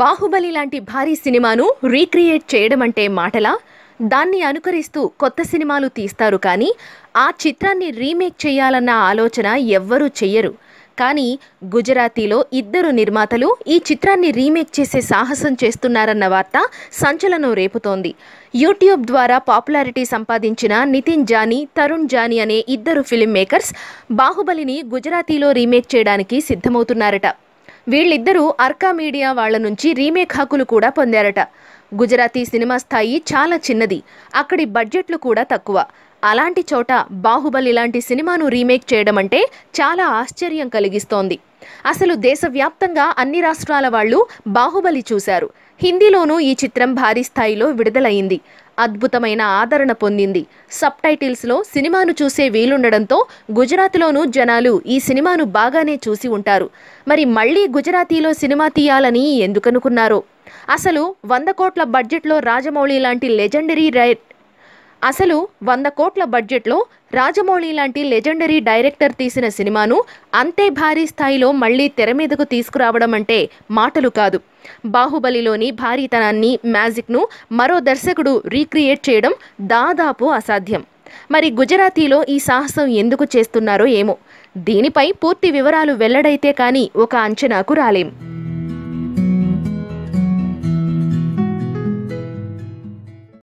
బాహుబలి లాంటి భారీ సినిమాను రీక్రియేట్ చేయడం అంటే మాటలా దాన్ని అనుకరిస్తూ కొత్త సినిమాలు తీస్తారు కానీ ఆ చిత్రాన్ని రీమేక్ చేయాలన్న ఆలోచన ఎవ్వరూ చెయ్యరు కానీ గుజరాతీలో ఇద్దరు నిర్మాతలు ఈ చిత్రాన్ని రీమేక్ చేసే సాహసం చేస్తున్నారన్న వార్త సంచలనం రేపుతోంది యూట్యూబ్ ద్వారా పాపులారిటీ సంపాదించిన నితిన్ జానీ తరుణ్ జానీ అనే ఇద్దరు ఫిలిం మేకర్స్ బాహుబలిని గుజరాతీలో రీమేక్ చేయడానికి సిద్ధమవుతున్నారట వీళ్ళిద్దరూ అర్కా మీడియా వాళ్ల నుంచి రీమేక్ హక్కులు కూడా పొందారట గుజరాతీ సినిమా స్థాయి చాలా చిన్నది అక్కడి బడ్జెట్లు కూడా తక్కువ అలాంటి చోట బాహుబలి లాంటి సినిమాను రీమేక్ చేయడం అంటే చాలా ఆశ్చర్యం కలిగిస్తోంది అసలు దేశవ్యాప్తంగా అన్ని రాష్ట్రాల వాళ్ళు బాహుబలి చూశారు హిందీలోనూ ఈ చిత్రం భారీ స్థాయిలో విడుదలైంది అద్భుతమైన ఆదరణ పొందింది సబ్ టైటిల్స్లో సినిమాను చూసే వీలుండడంతో గుజరాత్లోనూ జనాలు ఈ సినిమాను బాగానే చూసి ఉంటారు మరి మళ్ళీ గుజరాతీలో సినిమా తీయాలని ఎందుకనుకున్నారో అసలు వంద కోట్ల బడ్జెట్లో రాజమౌళి లాంటి లెజెండరీ అసలు వంద కోట్ల బడ్జెట్లో రాజమౌళి లాంటి లెజెండరీ డైరెక్టర్ తీసిన సినిమాను అంతే భారీ స్థాయిలో మళ్లీ తెర మీదకు తీసుకురావడం అంటే మాటలు కాదు బాహుబలిలోని భారీతనాన్ని మ్యాజిక్ను మరో దర్శకుడు రీక్రియేట్ చేయడం దాదాపు అసాధ్యం మరి గుజరాతీలో ఈ సాహసం ఎందుకు చేస్తున్నారో ఏమో దీనిపై పూర్తి వివరాలు వెల్లడైతే కానీ ఒక అంచనాకు రాలేం